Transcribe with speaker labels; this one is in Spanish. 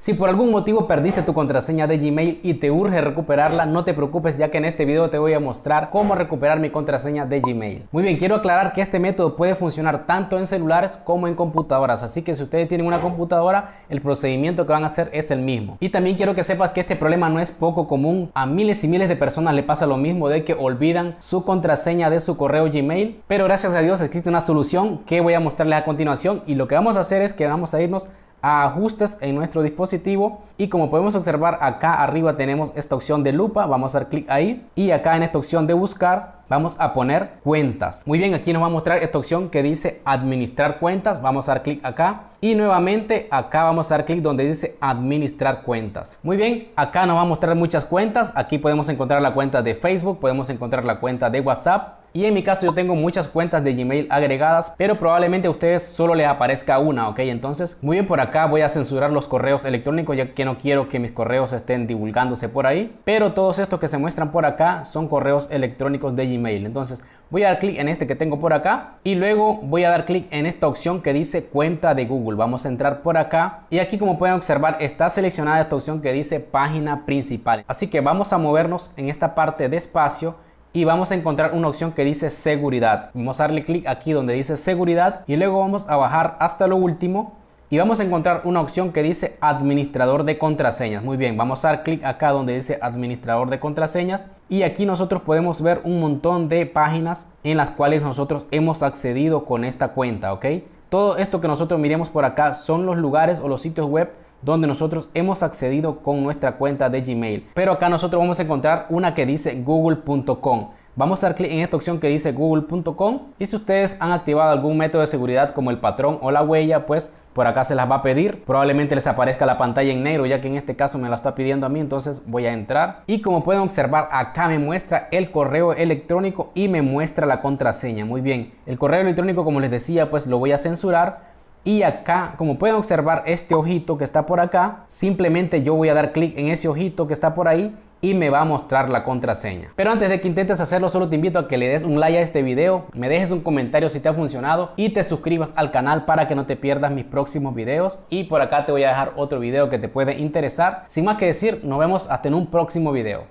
Speaker 1: Si por algún motivo perdiste tu contraseña de Gmail y te urge recuperarla, no te preocupes ya que en este video te voy a mostrar cómo recuperar mi contraseña de Gmail. Muy bien, quiero aclarar que este método puede funcionar tanto en celulares como en computadoras, así que si ustedes tienen una computadora, el procedimiento que van a hacer es el mismo. Y también quiero que sepas que este problema no es poco común, a miles y miles de personas le pasa lo mismo de que olvidan su contraseña de su correo Gmail, pero gracias a Dios existe una solución que voy a mostrarles a continuación y lo que vamos a hacer es que vamos a irnos ajustes en nuestro dispositivo y como podemos observar acá arriba tenemos esta opción de lupa, vamos a dar clic ahí y acá en esta opción de buscar vamos a poner cuentas. Muy bien, aquí nos va a mostrar esta opción que dice administrar cuentas, vamos a dar clic acá y nuevamente acá vamos a dar clic donde dice administrar cuentas. Muy bien, acá nos va a mostrar muchas cuentas, aquí podemos encontrar la cuenta de Facebook, podemos encontrar la cuenta de WhatsApp, y en mi caso yo tengo muchas cuentas de Gmail agregadas, pero probablemente a ustedes solo les aparezca una, ¿ok? Entonces, muy bien por acá voy a censurar los correos electrónicos ya que no quiero que mis correos estén divulgándose por ahí. Pero todos estos que se muestran por acá son correos electrónicos de Gmail. Entonces, voy a dar clic en este que tengo por acá y luego voy a dar clic en esta opción que dice cuenta de Google. Vamos a entrar por acá y aquí como pueden observar está seleccionada esta opción que dice página principal. Así que vamos a movernos en esta parte de espacio y vamos a encontrar una opción que dice seguridad. Vamos a darle clic aquí donde dice seguridad y luego vamos a bajar hasta lo último y vamos a encontrar una opción que dice administrador de contraseñas. Muy bien, vamos a dar clic acá donde dice administrador de contraseñas y aquí nosotros podemos ver un montón de páginas en las cuales nosotros hemos accedido con esta cuenta, ¿ok? Todo esto que nosotros miremos por acá son los lugares o los sitios web donde nosotros hemos accedido con nuestra cuenta de Gmail. Pero acá nosotros vamos a encontrar una que dice google.com. Vamos a dar clic en esta opción que dice google.com y si ustedes han activado algún método de seguridad como el patrón o la huella, pues por acá se las va a pedir. Probablemente les aparezca la pantalla en negro, ya que en este caso me la está pidiendo a mí, entonces voy a entrar. Y como pueden observar, acá me muestra el correo electrónico y me muestra la contraseña. Muy bien, el correo electrónico, como les decía, pues lo voy a censurar y acá, como pueden observar, este ojito que está por acá, simplemente yo voy a dar clic en ese ojito que está por ahí y me va a mostrar la contraseña. Pero antes de que intentes hacerlo, solo te invito a que le des un like a este video, me dejes un comentario si te ha funcionado y te suscribas al canal para que no te pierdas mis próximos videos. Y por acá te voy a dejar otro video que te puede interesar. Sin más que decir, nos vemos hasta en un próximo video.